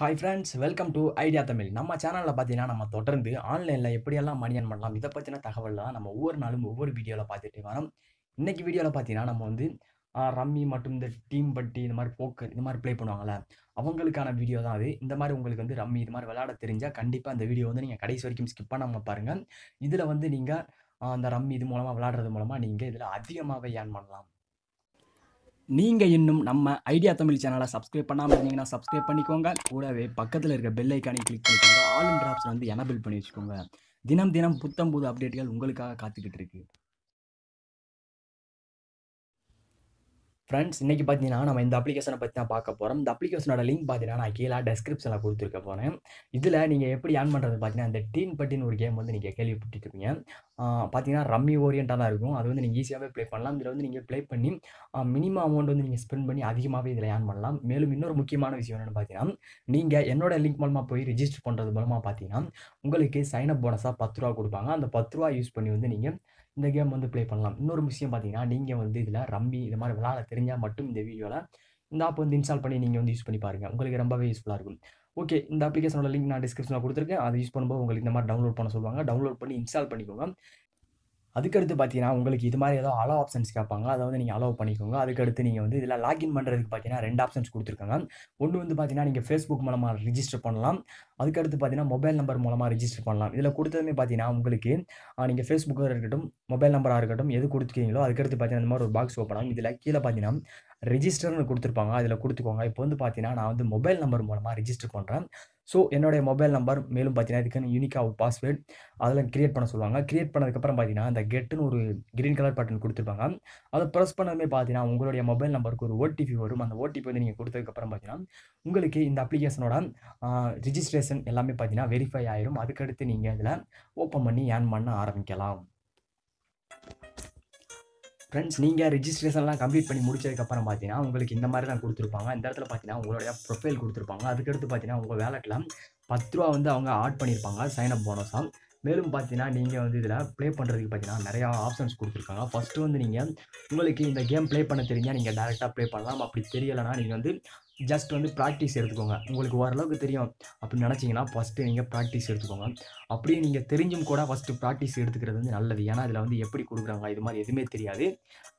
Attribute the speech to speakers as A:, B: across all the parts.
A: hi friends welcome to Idea Tamil நம்ம சேனலில் பார்த்தீங்கன்னா நம்ம தொடர்ந்து ஆன்லைனில் எப்படியெல்லாம் மணியன் பண்ணலாம் இதை பற்றின தகவல்லாம் நம்ம ஒவ்வொரு நாளும் ஒவ்வொரு வீடியோவில் பார்த்துட்டு வரோம் இன்றைக்கி வீடியோவில் பார்த்தீங்கன்னா நம்ம வந்து ரம்மி மற்றும் இந்த டீம் பட்டி இந்த மாதிரி போக்கர் இந்த மாதிரி ப்ளே பண்ணுவாங்கள்ல அவங்களுக்கான வீடியோ தான் அது இந்த மாதிரி உங்களுக்கு வந்து ரம்மி இது மாதிரி விளாட தெரிஞ்சால் கண்டிப்பாக அந்த வீடியோ வந்து நீங்கள் கடைசி வரைக்கும் ஸ்கிப் பண்ணாமல் பாருங்கள் இதில் வந்து நீங்கள் அந்த ரம்மி இது மூலமாக விளாட்றது மூலமாக நீங்கள் இதில் அதிகமாகவே ஏர்ன் பண்ணலாம் நீங்கள் இன்னும் நம்ம ஐடியா தமிழ் சேனலை சப்ஸ்கிரைப் பண்ணாமல் இருந்தீங்கன்னா சப்ஸ்கிரைப் பண்ணிக்கோங்க கூடவே பக்கத்தில் இருக்க பெல் ஐக்கானை கிளிக் பண்ணிக்கோங்க ஆல் இன் ட்ராப்ஸ் வந்து எனபிள் பண்ணி வச்சுக்கோங்க தினம் தினம் புத்தம் புது அப்டேட்டுகள் உங்களுக்காக காத்துக்கிட்டு இருக்கு ஃப்ரெண்ட்ஸ் இன்றைக்கி பார்த்தீங்கன்னா நம்ம இந்த அப்ளிகேஷனை பற்றி தான் பார்க்க போகிறோம் இந்த அப்ளிகேஷனோட லிங்க் பார்த்தீங்கன்னா நான் கீழே டெஸ்கிரிப்ஷனில் கொடுத்துருக்க போகிறேன் இதில் நீங்கள் எப்படி ஏன் பண்ணுறது பார்த்தீங்கன்னா இந்த டீன் பட்டின்னு ஒரு கேம் வந்து நீங்கள் கேள்விப்பட்டிருக்கீங்க பார்த்தீங்கன்னா ரம்மி ஓரியண்டாக தான் இருக்கும் அது வந்து நீங்கள் ஈஸியாகவே ப்ளே பண்ணலாம் இதில் வந்து நீங்கள் ப்ளே பண்ணி மினிமம் அமௌண்ட் வந்து நீங்கள் ஸ்பெண்ட் பண்ணி அதிகமாகவே இதில் ஏர்ன் பண்ணலாம் மேலும் இன்னொரு முக்கியமான விஷயம் என்னென்னு பார்த்தீங்கன்னா நீங்கள் என்னோட லிங்க் மூலமாக போய் ரிஜிஸ்டர் பண்ணுறது மூலமாக பார்த்தீங்கன்னா உங்களுக்கு சைன் அப் போனஸாக பத்து ரூபா கொடுப்பாங்க அந்த பத்து ரூபா யூஸ் பண்ணி வந்து நீங்கள் இந்த கேம் வந்து ப்ளே பண்ணலாம் இன்னொரு விஷயம் பார்த்தீங்கன்னா நீங்கள் வந்து இதில் ரம்மி இது மாதிரி விளாட தெரிஞ்சால் மட்டும் இந்த வீடியோவில் இந்த ஆப் வந்து இன்ஸ்டால் பண்ணி நீங்கள் வந்து யூஸ் பண்ணி பாருங்கள் உங்களுக்கு ரொம்பவே யூஸ்ஃபுல்லாக இருக்கும் ஓகே இந்த அப்ளிகேஷனோட லிங்க் நான் டிஸ்கிரிப்ஷனில் கொடுத்துருக்கேன் அதை யூஸ் பண்ணும்போது உங்களுக்கு இந்த மாதிரி டவுன்லோட் பண்ண சொல்லுவாங்க டவுன்லோட் பண்ணி இன்ஸ்டால் பண்ணிக்கோங்க அதுக்கடுத்து பார்த்தீங்கன்னா உங்களுக்கு இது மாதிரி ஏதோ அலோ ஆப்ஷன்ஸ் கேட்பாங்க அதை வந்து நீங்கள் அலோவ் பண்ணிக்கோங்க அதுக்கடுத்து நீங்கள் வந்து இதில் லாகின் பண்ணுறதுக்கு பார்த்தீங்கன்னா ரெண்டு ஆப்ஷன்ஸ் கொடுத்துருக்காங்க ஒன்று வந்து பார்த்தீங்கன்னா நீங்கள் ஃபேஸ்புக் மூலமாக ரிஜிஸ்டர் பண்ணலாம் அதுக்கடுத்து பார்த்தீங்கன்னா மொபைல் நம்பர் மூலமாக ரிஜிஸ்டர் பண்ணலாம் இதில் கொடுத்ததுமே பார்த்தீங்கன்னா உங்களுக்கு நீங்கள் ஃபேஸ்புக்காக இருக்கட்டும் மொபைல் நம்பராக இருக்கட்டும் எது கொடுத்துருக்கீங்களோ அதுக்கடுத்து பார்த்தீங்கன்னா இந்த மாதிரி ஒரு பாக்ஸ் ஓப்பன் ஆகும் இதில் கீழே பார்த்தீங்கன்னா ரிஜிஸ்டர்னு கொடுத்துருப்பாங்க அதில் கொடுத்துக்கோங்க இப்போ வந்து பார்த்தீங்கன்னா நான் வந்து மொபைல் நம்பர் மூலமாக ரிஜிஸ்டர் பண்ணுறேன் ஸோ என்னுடைய மொபைல் நம்பர் மேலும் பார்த்தீங்கன்னா இதுக்குன்னு யூனிக்காக பாஸ்வேர்ட் அதெல்லாம் கிரியேட் பண்ண சொல்லுவாங்க கிரியேட் பண்ணதுக்கப்புறம் பார்த்தீங்கன்னா அந்த கெட்டுன்னு ஒரு க்ரீன் கலர் பட்டன் கொடுத்துருப்பாங்க அதை ப்ரெஸ் பண்ணதுமே பார்த்தீங்கன்னா உங்களுடைய மொபைல் நம்பருக்கு ஒரு ஓடிபி வரும் அந்த ஓடிபி வந்து நீங்கள் கொடுத்ததுக்கப்புறம் பார்த்தீங்கன்னா உங்களுக்கு இந்த அப்ளிகேஷனோட ரிஜிஸ்ட்ரேஷன் எல்லாமே பார்த்தீங்கன்னா வெரிஃபை ஆயிரும் அதுக்கடுத்து நீங்கள் இதில் ஓப்பன் பண்ணி ஏன் பண்ண ஆரம்பிக்கலாம் ஃப்ரெண்ட்ஸ் நீங்கள் ரிஜிஸ்ட்ரேஷன்லாம் கம்ப்ளீட் பண்ணி முடிச்சதுக்கப்புறம் பார்த்தீங்கன்னா உங்களுக்கு இந்த மாதிரி தான் கொடுத்துருப்பாங்க இந்த இடத்துல பார்த்தீங்கன்னா உங்களுடைய ப்ரொஃபைல் கொடுத்துருப்பாங்க அதுக்கடுத்து பார்த்தீங்கன்னா உங்கள் வேலெட்டில் பத்து ரூபா வந்து அவங்க ஆட் பண்ணியிருப்பாங்க சைனப் போனஸாக மேலும் பார்த்தீங்கன்னா நீங்கள் வந்து இதில் ப்ளே பண்ணுறதுக்கு பார்த்தீங்கன்னா நிறையா ஆப்ஷன்ஸ் கொடுத்துருக்காங்க ஃபஸ்ட்டு வந்து நீங்கள் உங்களுக்கு இந்த கேம் ப்ளே பண்ண தெரிஞ்சால் நீங்கள் டேரெக்டாக ப்ளே பண்ணலாம் அப்படி தெரியலைன்னா நீங்கள் வந்து ஜஸ்ட் வந்து ப்ராக்டிஸ் எடுத்துக்கோங்க உங்களுக்கு ஓரளவுக்கு தெரியும் அப்படின்னு நினச்சிங்கன்னா ஃபஸ்ட்டு நீங்கள் ப்ராக்டிஸ் எடுத்துக்கோங்க அப்படியே நீங்கள் தெரிஞ்சும் கூட ஃபஸ்ட்டு ப்ராக்டிஸ் எடுத்துக்கிறது வந்து நல்லது ஏன்னா அதில் வந்து எப்படி கொடுக்குறாங்க இது மாதிரி எதுவுமே தெரியாது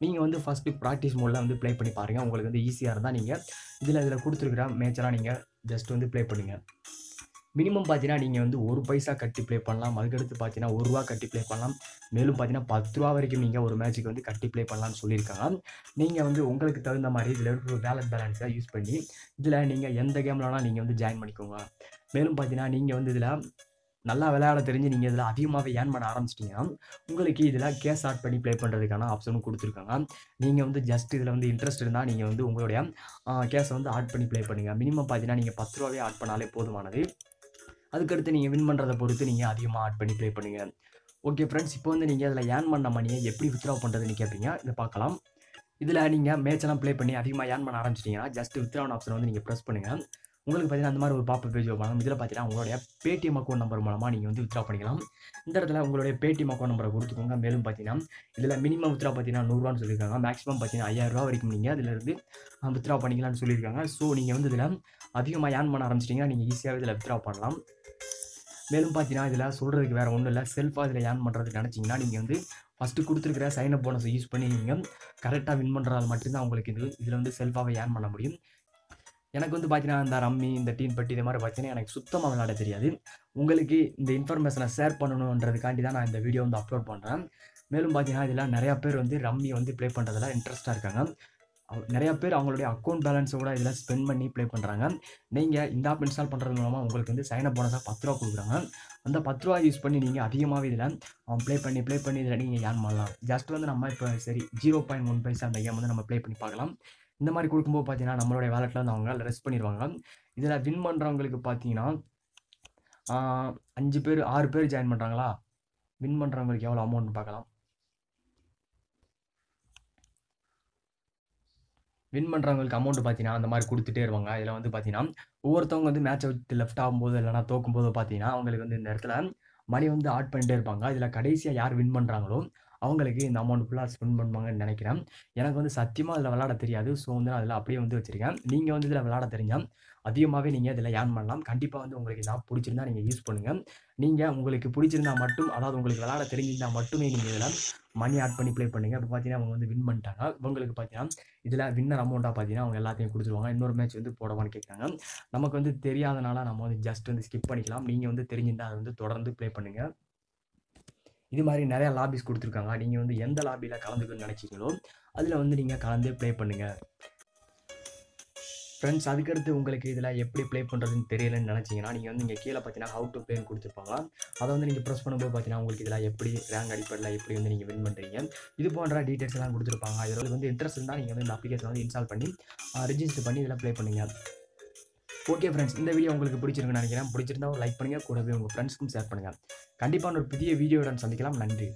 A: நீங்கள் வந்து ஃபஸ்ட்டு ப்ராக்டிஸ் மோடில் வந்து ப்ளே பண்ணி பாருங்கள் உங்களுக்கு வந்து ஈஸியாக இருந்தால் நீங்கள் இதில் இதில் கொடுத்துருக்குற மேச்சராக நீங்கள் ஜஸ்ட் வந்து ப்ளே பண்ணுங்கள் மினிமம் பார்த்தீங்கன்னா நீங்கள் வந்து ஒரு பைசா கட்டி ப்ளே பண்ணலாம் அதுக்கடுத்து பார்த்தீங்கன்னா ஒரு ரூபா கட்டி ப்ளே பண்ணலாம் மேலும் பார்த்தீங்கன்னா பத்து ரூபா வரைக்கும் நீங்கள் ஒரு மேட்ச்சுக்கு வந்து கட்டி ப்ளே பண்ணலாம்னு சொல்லியிருக்காங்க நீங்கள் வந்து உங்களுக்கு தகுந்த மாதிரி இதில் இருக்கிற வேலட் பேலன்ஸாக யூஸ் பண்ணி இதில் நீங்கள் எந்த கேம்லனா நீங்கள் வந்து ஜாயின் பண்ணிக்கோங்க மேலும் பார்த்தீங்கன்னா நீங்கள் வந்து இதில் நல்லா விளையாட தெரிஞ்சு நீங்கள் இதில் அதிகமாகவே ஏர்ன் பண்ண ஆரம்பிச்சிட்டிங்கன்னா உங்களுக்கு இதில் கேஸ் ஆட் பண்ணி ப்ளே பண்ணுறதுக்கான ஆப்ஷனும் கொடுத்துருக்காங்க நீங்கள் வந்து ஜஸ்ட் இதில் வந்து இன்ட்ரெஸ்ட் இருந்தால் நீங்கள் வந்து உங்களுடைய கேஸை வந்து ஆட் பண்ணி ப்ளே பண்ணுங்கள் மினிமம் பார்த்தீங்கன்னா நீங்கள் பத்து ரூபாவே ஆட் பண்ணாலே போதுமானது அதுக்கடுத்து நீங்கள் வின் பண்ணுறதை பொறுத்து நீங்கள் அதிகமாக ஆட் பண்ணி ப்ளே பண்ணுங்கள் ஓகே ஃப்ரெண்ட்ஸ் இப்போ வந்து நீங்கள் அதில் ஏர்ன் பண்ண மணியை எப்படி வித்ட்ரா பண்ணுறதுன்னு கேட்பீங்க இதை பார்க்கலாம் இதில் நீங்கள் மேட்செல்லாம் ப்ளே பண்ணி அதிகமாக ஏர்ன் பண்ண ஆரம்பிச்சிட்டிங்கன்னா ஜஸ்ட் வித்ரான் ஆப்ஷன் வந்து நீங்கள் ப்ரெஸ் பண்ணுங்கள் உங்களுக்கு பார்த்தீங்கன்னா அந்த மாதிரி ஒரு பாப்பை பேஜ் வைப்பாங்க இதில் பார்த்தீங்கன்னா உங்களுடைய பேடிஎம் அக்கௌண்ட் நம்பர் மூலமாக நீங்கள் வந்து வித்ரா பண்ணிக்கலாம் இந்த இடத்துல உங்களுடைய பேடிஎம் அக்கௌண்ட் நம்பரை கொடுத்துக்கோங்க மேலும் பார்த்தீங்கன்னா இதில் மினிமம் வித்ரா பார்த்தீங்கன்னா நூறுரூவான்னு சொல்லியிருக்காங்க மேக்ஸிமம் பார்த்தீங்கன்னா ஐயாயிரரூவா வரைக்கும் நீங்கள் இதிலிருந்து வித்ரா பண்ணிக்கலாம்னு சொல்லியிருக்காங்க ஸோ நீங்கள் வந்து இதில் அதிகமாக ஏர்ன் பண்ண ஆரம்பிச்சிட்டிங்கன்னா நீங்கள் ஈஸியாகவே இதில் வித்ரா பண்ணலாம் மேலும் பார்த்தீங்கன்னா இதில் சொல்கிறதுக்கு வேறு ஒன்றும் இல்லை செல்ஃபாக இதில் ஏர்ன் பண்ணுறதுக்கு நினச்சிங்கன்னா நீங்கள் வந்து ஃபஸ்ட்டு கொடுத்துருக்கிற சைனப் போனஸை யூஸ் பண்ணி நீங்கள் கரெக்டாக வின் பண்ணுறதால் மட்டும்தான் உங்களுக்கு இது இதில் வந்து செல்ஃபாகவே ஏர்ன் பண்ண முடியும் எனக்கு வந்து பார்த்தீங்கன்னா இந்த ரம்மி இந்த டீன் பட்டி இது மாதிரி பார்த்தீங்கன்னா எனக்கு சுத்தமாக விளாட தெரியாது உங்களுக்கு இந்த இன்ஃபர்மேஷனை ஷேர் பண்ணணுன்றதுக்காண்டி தான் நான் இந்த வீடியோ வந்து அப்லோட் பண்ணுறேன் மேலும் பார்த்தீங்கன்னா இதெல்லாம் நிறையா பேர் வந்து ரம்மி வந்து ப்ளே பண்ணுறதுலாம் இன்ட்ரெஸ்ட்டாக இருக்காங்க நிறையா பேர் அவங்களுடைய அக்கௌண்ட் பேலன்ஸை கூட இதில் ஸ்பெண்ட் பண்ணி ப்ளே பண்ணுறாங்க நீங்கள் இந்த ஆப் இன்ஸ்டால் பண்ணுறது மூலமாக உங்களுக்கு வந்து சைனப் போனஸாக பத்து ரூபா கொடுக்குறாங்க அந்த பத்து ரூபா யூஸ் பண்ணி நீங்கள் அதிகமாக இதில் அவன் ப்ளே பண்ணி ப்ளே பண்ணி இதில் நீங்கள் ஏன் பண்ணலாம் ஜஸ்ட் வந்து நம்ம இப்போ சரி ஜீரோ பாயிண்ட் ஒன் பைசா அந்த கேம் வந்து நம்ம ப்ளே பண்ணி பார்க்கலாம் இந்த மாதிரி கொடுக்கும்போது பார்த்தீங்கன்னா நம்மளுடைய வேலெட்டில் வந்து அவங்க ரெஸ்ட் பண்ணிடுவாங்க இதில் வின் பண்ணுறவங்களுக்கு பார்த்தீங்கன்னா அஞ்சு பேர் ஆறு பேர் ஜாயின் பண்ணுறாங்களா வின் பண்ணுறவங்களுக்கு எவ்வளோ அமௌண்ட் பார்க்கலாம் வின் பண்ணுறவங்களுக்கு அமௌண்ட் பார்த்தீங்கன்னா அந்த மாதிரி கொடுத்துட்டே இருவாங்க இதில் வந்து பார்த்தீங்கன்னா ஒவ்வொருத்தவங்க வந்து மேட்சை விட்டு லெஃப்ட் ஆகும்போது இல்லைனா தோக்கும்போது பார்த்தீங்கன்னா அவங்களுக்கு வந்து இந்த இடத்துல மணி வந்து ஆட் பண்ணிட்டே இருப்பாங்க இதில் கடைசியாக யார் வின் பண்ணுறாங்களோ அவங்களுக்கு இந்த அமௌண்ட் ஃபுல்லாக ஸ்பெண்ட் பண்ணுவாங்கன்னு நினைக்கிறேன் எனக்கு வந்து சத்தியமாக அதில் விளாட தெரியாது ஸோ வந்து நான் அதில் அப்படியே வந்து வச்சுருக்கேன் நீங்கள் வந்து இதில் விளாட தெரிஞ்சால் அதிகமாகவே நீங்கள் இதில் ஏர்ன் பண்ணலாம் கண்டிப்பாக வந்து உங்களுக்கு இந்த பிடிச்சிருந்தா நீங்கள் யூஸ் பண்ணுங்கள் நீங்கள் உங்களுக்கு பிடிச்சிருந்தா மட்டும் அதாவது உங்களுக்கு விளாட தெரிஞ்சிருந்தால் மட்டுமே நீங்கள் இதில் மணி ஆட் பண்ணி ப்ளே பண்ணுங்கள் இப்போ பார்த்தீங்கன்னா அவங்க வந்து வின் பண்ணிட்டாங்க இவங்களுக்கு பார்த்தீங்கன்னா இதில் வின்னர் அமௌண்ட்டாக பார்த்தீங்கன்னா அவங்க எல்லாத்தையும் கொடுத்துருவாங்க இன்னொரு மேட்ச் வந்து போடவான்னு கேட்குறாங்க நமக்கு வந்து தெரியாதனால நம்ம வந்து ஜஸ்ட் வந்து ஸ்கிப் பண்ணிக்கலாம் நீங்கள் வந்து தெரிஞ்சிருந்தால் அதை வந்து தொடர்ந்து ப்ளே பண்ணுங்கள் இது மாதிரி நிறையா லாபிஸ் கொடுத்துருக்காங்க நீங்கள் வந்து எந்த லாபியில் கலந்துக்கணும்னு நினச்சிங்களோ அதில் வந்து நீங்கள் கலந்து ப்ளே பண்ணுங்கள் ஃப்ரெண்ட்ஸ் அதுக்கடுத்து உங்களுக்கு இதில் எப்படி ப்ளே பண்ணுறதுன்னு தெரியலன்னு நினச்சிங்கன்னா நீங்கள் வந்து இங்கே கீழே பார்த்தீங்கன்னா ஹவு டு ப்ளேன்னு கொடுத்துருப்பாங்க அதை வந்து நீங்கள் ப்ரெஸ் பண்ணும்போது பார்த்தீங்கன்னா உங்களுக்கு இதில் எப்படி ரேங்க் அடிப்படையில் எப்படி வந்து நீங்கள் வின் பண்ணுறீங்க இது போன்ற டீட்டெயில்ஸ் எல்லாம் கொடுத்துருப்பாங்க இதில் வந்து இன்ட்ரெஸ்ட் இருந்தால் நீங்கள் வந்து இந்த அப்ளிகேஷன் வந்து இன்ஸ்டால் பண்ணி ரிஜிஸ்டர் பண்ணி இதில் ப்ளே பண்ணுங்க ஓகே ஃப்ரெண்ட்ஸ் இந்த வீடியோ உங்களுக்கு பிடிச்சிருக்குன்னு நினைக்கிறேன் பிடிச்சிருந்தா ஒரு லைக் பண்ணுங்கள் கூடவே உங்கள் ஃப்ரெண்ட்ஸ்க்கும் ஷேர் பண்ணுங்கள் கண்டிப்பாக ஒரு புதிய வீடியோடன் சந்திக்கலாம் நன்றி